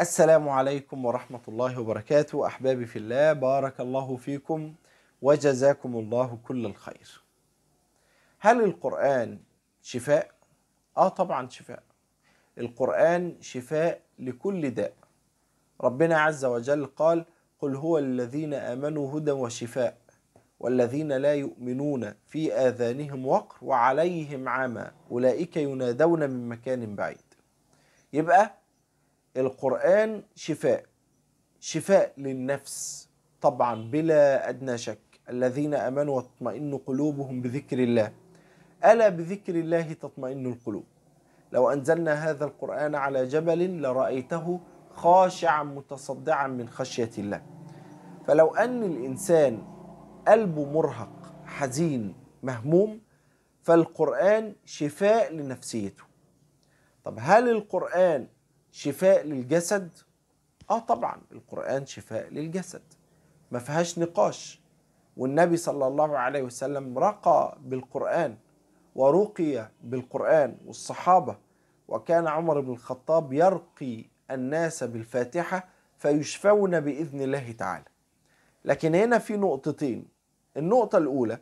السلام عليكم ورحمة الله وبركاته أحبابي في الله بارك الله فيكم وجزاكم الله كل الخير هل القرآن شفاء؟ آه طبعا شفاء القرآن شفاء لكل داء ربنا عز وجل قال قل هو الذين آمنوا هدى وشفاء والذين لا يؤمنون في آذانهم وقر وعليهم عمى أولئك ينادون من مكان بعيد يبقى القرآن شفاء شفاء للنفس طبعا بلا أدنى شك الذين أمنوا واطمئن قلوبهم بذكر الله ألا بذكر الله تطمئن القلوب لو أنزلنا هذا القرآن على جبل لرأيته خاشعا متصدعا من خشية الله فلو أن الإنسان قلبه مرهق حزين مهموم فالقرآن شفاء لنفسيته طب هل القرآن شفاء للجسد اه طبعا القرآن شفاء للجسد ما فيهاش نقاش والنبي صلى الله عليه وسلم رقى بالقرآن ورقي بالقرآن والصحابة وكان عمر بن الخطاب يرقي الناس بالفاتحة فيشفون بإذن الله تعالى لكن هنا في نقطتين النقطة الأولى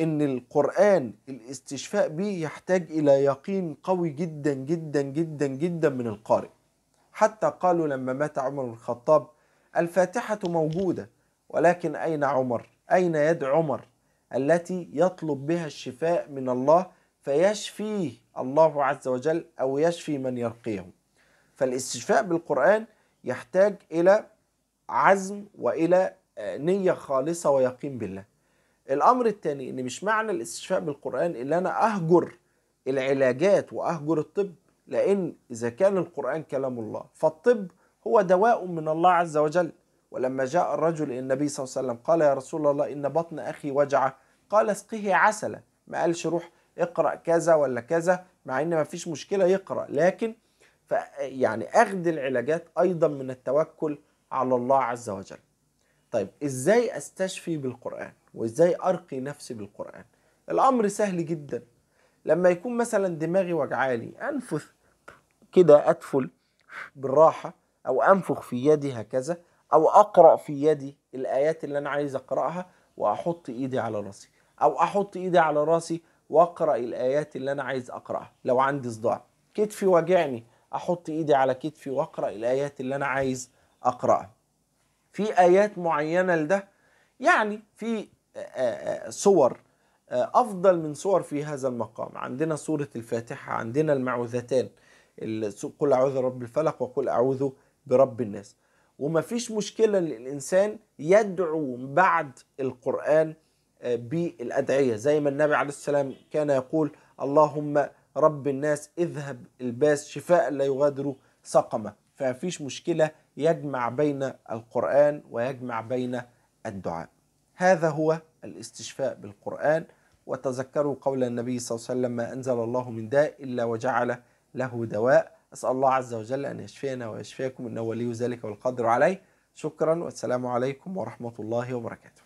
إن القرآن الاستشفاء به يحتاج إلى يقين قوي جدا جدا جدا جدا من القارئ حتى قالوا لما مات عمر بن الخطاب الفاتحة موجودة ولكن أين عمر؟ أين يد عمر التي يطلب بها الشفاء من الله فيشفيه الله عز وجل أو يشفي من يرقيه فالاستشفاء بالقرآن يحتاج إلى عزم وإلى آه، نية خالصة ويقين بالله الأمر الثاني إن مش معنى الاستشفاء بالقرآن إن أنا أهجر العلاجات وأهجر الطب لأن إذا كان القرآن كلام الله فالطب هو دواء من الله عز وجل ولما جاء الرجل إلى النبي صلى الله عليه وسلم قال يا رسول الله إن بطن أخي وجع قال اسقه عسلا ما قالش روح اقرأ كذا ولا كذا مع إن ما فيش مشكلة يقرأ لكن يعني أخذ العلاجات أيضا من التوكل على الله عز وجل طيب إزاي أستشفي بالقرآن وإزاي أرقي نفسي بالقرآن الأمر سهل جدا لما يكون مثلا دماغي وجعالي أنفث كده أدفل بالراحة أو أنفخ في يدي هكذا أو أقرأ في يدي الآيات اللي أنا عايز أقرأها وأحط إيدي على راسي أو أحط إيدي على راسي وأقرأ الآيات اللي أنا عايز أقرأها لو عندي صداع كتفي واجعني أحط إيدي على كتفي وأقرأ الآيات اللي أنا عايز أقرأها في آيات معينة لده يعني في آه، آه، آه، صور أفضل من صور في هذا المقام عندنا سورة الفاتحة عندنا المعوذتان قل اعوذ برب الفلق وقل اعوذ برب الناس ومفيش مشكله ان الانسان يدعو بعد القران آه، بالادعيه زي ما النبي عليه السلام كان يقول اللهم رب الناس اذهب الباس شفاء لا يغادر سقمة فمفيش مشكله يجمع بين القران ويجمع بين الدعاء هذا هو الاستشفاء بالقران وتذكروا قول النبي صلى الله عليه وسلم ما انزل الله من داء الا وجعل له دواء أسأل الله عز وجل أن يشفينا ويشفيكم إنه ولي ذلك والقدر عليه شكرا والسلام عليكم ورحمة الله وبركاته